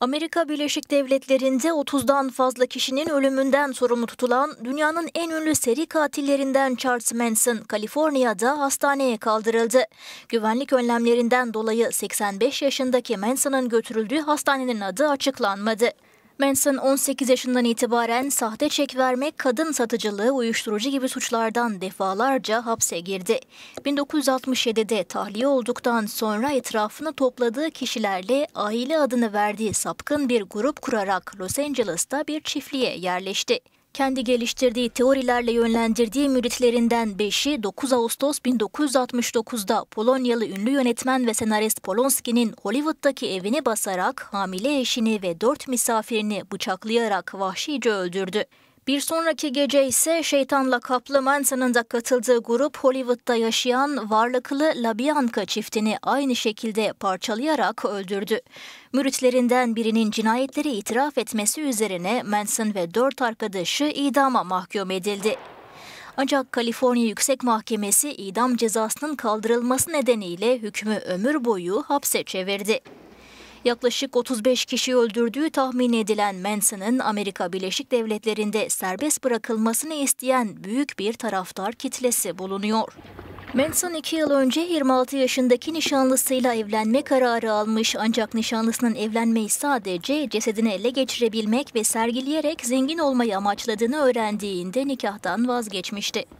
Amerika Birleşik Devletleri'nde 30'dan fazla kişinin ölümünden sorumlu tutulan dünyanın en ünlü seri katillerinden Charles Manson, Kaliforniya'da hastaneye kaldırıldı. Güvenlik önlemlerinden dolayı 85 yaşındaki Manson'ın götürüldüğü hastanenin adı açıklanmadı. Manson 18 yaşından itibaren sahte çek vermek, kadın satıcılığı, uyuşturucu gibi suçlardan defalarca hapse girdi. 1967'de tahliye olduktan sonra etrafını topladığı kişilerle aile adını verdiği sapkın bir grup kurarak Los Angeles'ta bir çiftliğe yerleşti. Kendi geliştirdiği teorilerle yönlendirdiği müritlerinden 5'i 9 Ağustos 1969'da Polonyalı ünlü yönetmen ve senarist Polonski'nin Hollywood'daki evini basarak hamile eşini ve dört misafirini bıçaklayarak vahşice öldürdü. Bir sonraki gece ise şeytanla kaplı Manson'ın da katıldığı grup Hollywood'da yaşayan varlıklı Labianka çiftini aynı şekilde parçalayarak öldürdü. Müritlerinden birinin cinayetleri itiraf etmesi üzerine Manson ve dört arkadaşı idama mahkum edildi. Ancak Kaliforniya Yüksek Mahkemesi idam cezasının kaldırılması nedeniyle hükmü ömür boyu hapse çevirdi. Yaklaşık 35 kişi öldürdüğü tahmin edilen Manson'ın Amerika Birleşik Devletleri'nde serbest bırakılmasını isteyen büyük bir taraftar kitlesi bulunuyor. Manson iki yıl önce 26 yaşındaki nişanlısıyla evlenme kararı almış ancak nişanlısının evlenmeyi sadece cesedini ele geçirebilmek ve sergileyerek zengin olmayı amaçladığını öğrendiğinde nikahtan vazgeçmişti.